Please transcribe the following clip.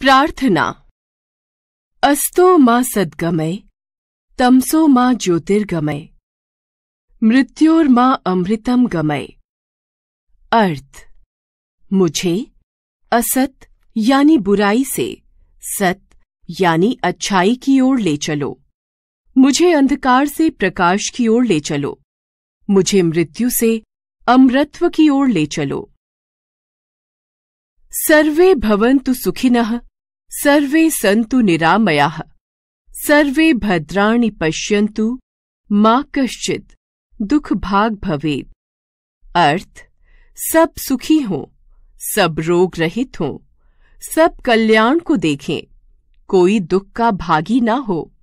प्रार्थना अस्तो मां सद्गमय तमसो मां ज्योतिर्गमय मृत्योर्मा अमृतम गमय अर्थ मुझे असत यानी बुराई से सत यानी अच्छाई की ओर ले चलो मुझे अंधकार से प्रकाश की ओर ले चलो मुझे मृत्यु से अमृत्व की ओर ले चलो सर्वे भवन्तु सुखिनः सर्वे सन्तु निरामयाः सर्वे भद्राणि पश्यन्तु मा कश्चित् दुख भाग अर्थ सब सुखी हों सब रोग रहित हों सब कल्याण को देखें कोई दुख का भागी ना हो